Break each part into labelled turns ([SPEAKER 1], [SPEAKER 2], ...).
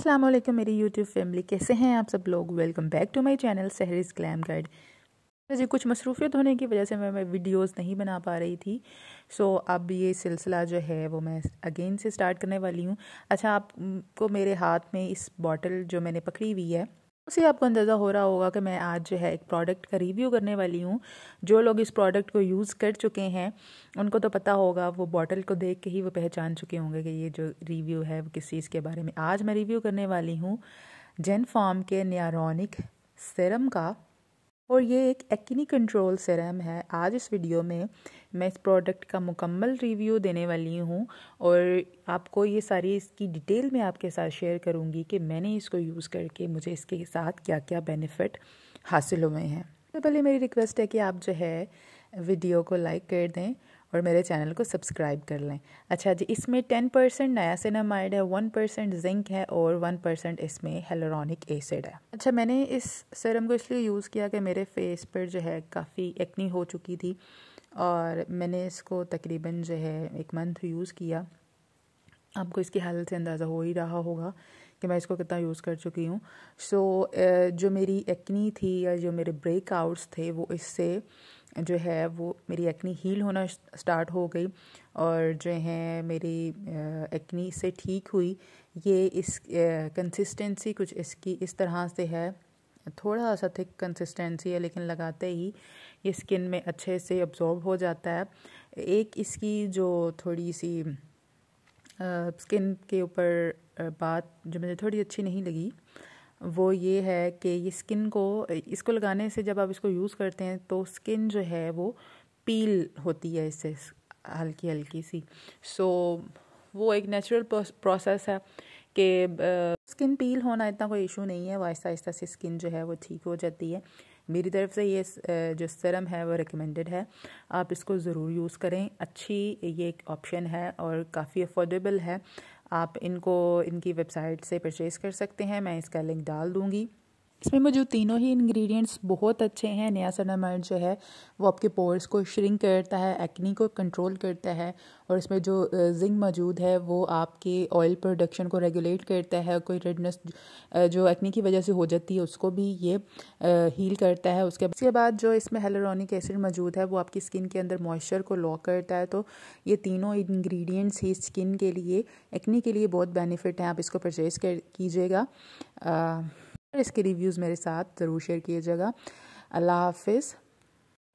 [SPEAKER 1] अस्सलाम वालेकुम मेरी यूट्यूब फैमिली कैसे हैं आप सब लोग welcome back to my channel सहरिस ग्लैम गाइड मुझे कुछ मसरूफियत होने की वजह से मैं मैं वीडियोस नहीं बना पा रही थी सो so, अब ये सिलसिला जो है वो मैं अगेन से स्टार्ट करने वाली हूँ अच्छा आपको मेरे हाथ में इस बॉटल जो मैंने पकड़ी हुई है से आपको अंदाज़ा हो रहा होगा कि मैं आज जो है एक प्रोडक्ट का रिव्यू करने वाली हूँ जो लोग इस प्रोडक्ट को यूज़ कर चुके हैं उनको तो पता होगा वो बॉटल को देख के ही वो पहचान चुके होंगे कि ये जो रिव्यू है वो किस चीज़ के बारे में आज मैं रिव्यू करने वाली हूँ जेन फॉर्म के नियारोनिक सिरम का और ये एक एक्नी कंट्रोल सिरम है आज इस वीडियो में मैं इस प्रोडक्ट का मुकम्मल रिव्यू देने वाली हूँ और आपको ये सारी इसकी डिटेल में आपके साथ शेयर करूँगी कि मैंने इसको यूज़ करके मुझे इसके साथ क्या क्या बेनिफिट हासिल हुए हैं सबसे तो पहले मेरी रिक्वेस्ट है कि आप जो है वीडियो को लाइक कर दें और मेरे चैनल को सब्सक्राइब कर लें अच्छा जी इसमें टेन परसेंट नयासिनमाइड है वन परसेंट जिंक है और वन परसेंट इसमें हेलोरॉनिक एसिड है अच्छा मैंने इस सिरम को इसलिए यूज़ किया कि मेरे फेस पर जो है काफ़ी एक्नी हो चुकी थी और मैंने इसको तकरीबन जो है एक मंथ यूज़ किया आपको इसकी हालत से अंदाज़ा हो ही रहा होगा कि मैं इसको कितना यूज़ कर चुकी हूँ सो so, जो मेरी एक्नी थी या जो मेरे ब्रेकआउट्स थे वो इससे जो है वो मेरी एक्नी हील होना स्टार्ट हो गई और जो है मेरी एक्नी से ठीक हुई ये इस कंसिस्टेंसी कुछ इसकी इस तरह से है थोड़ा सा थिक कंसिस्टेंसी है लेकिन लगाते ही ये स्किन में अच्छे से अब्जॉर्ब हो जाता है एक इसकी जो थोड़ी सी स्किन के ऊपर बात जो मुझे थोड़ी अच्छी नहीं लगी वो ये है कि ये स्किन को इसको लगाने से जब आप इसको यूज़ करते हैं तो स्किन जो है वो पील होती है इससे हल्की हल्की सी सो so, वो एक नेचुरल प्रोसेस है कि स्किन पील होना इतना कोई इशू नहीं है वो आहिस्ता आहिस्ता से स्किन जो है वो ठीक हो जाती है मेरी तरफ से ये जो सरम है वो रिकमेंडेड है आप इसको ज़रूर यूज़ करें अच्छी ये एक ऑप्शन है और काफ़ी अफोर्डेबल है आप इनको इनकी वेबसाइट से परचेज़ कर सकते हैं मैं इसका लिंक डाल दूँगी इसमें मुझे तीनों ही इंग्रेडिएंट्स बहुत अच्छे हैं नया सनामाइड जो है वो आपके पोर्स को श्रिंक करता है एक्नी को कंट्रोल करता है और इसमें जो जिंक मौजूद है वो आपके ऑयल प्रोडक्शन को रेगुलेट करता है कोई रेडनेस जो एक्नी की वजह से हो जाती है उसको भी ये हील करता है उसके उसके बाद जो इसमें हेलोरॉनिक एसिड मौजूद है वो आपकी स्किन के अंदर मॉइस्चर को लॉक करता है तो ये तीनों इन्ग्रीडियंट्स ही स्किन के लिए एक्नी के लिए बहुत बेनिफिट हैं आप इसको परचेज़ कर कीजिएगा इसके रिव्यूज़ मेरे साथ ज़रूर शेयर कीजिएगा अल्लाह हाफिज़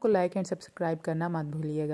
[SPEAKER 1] को लाइक एंड सब्सक्राइब करना मत भूलिएगा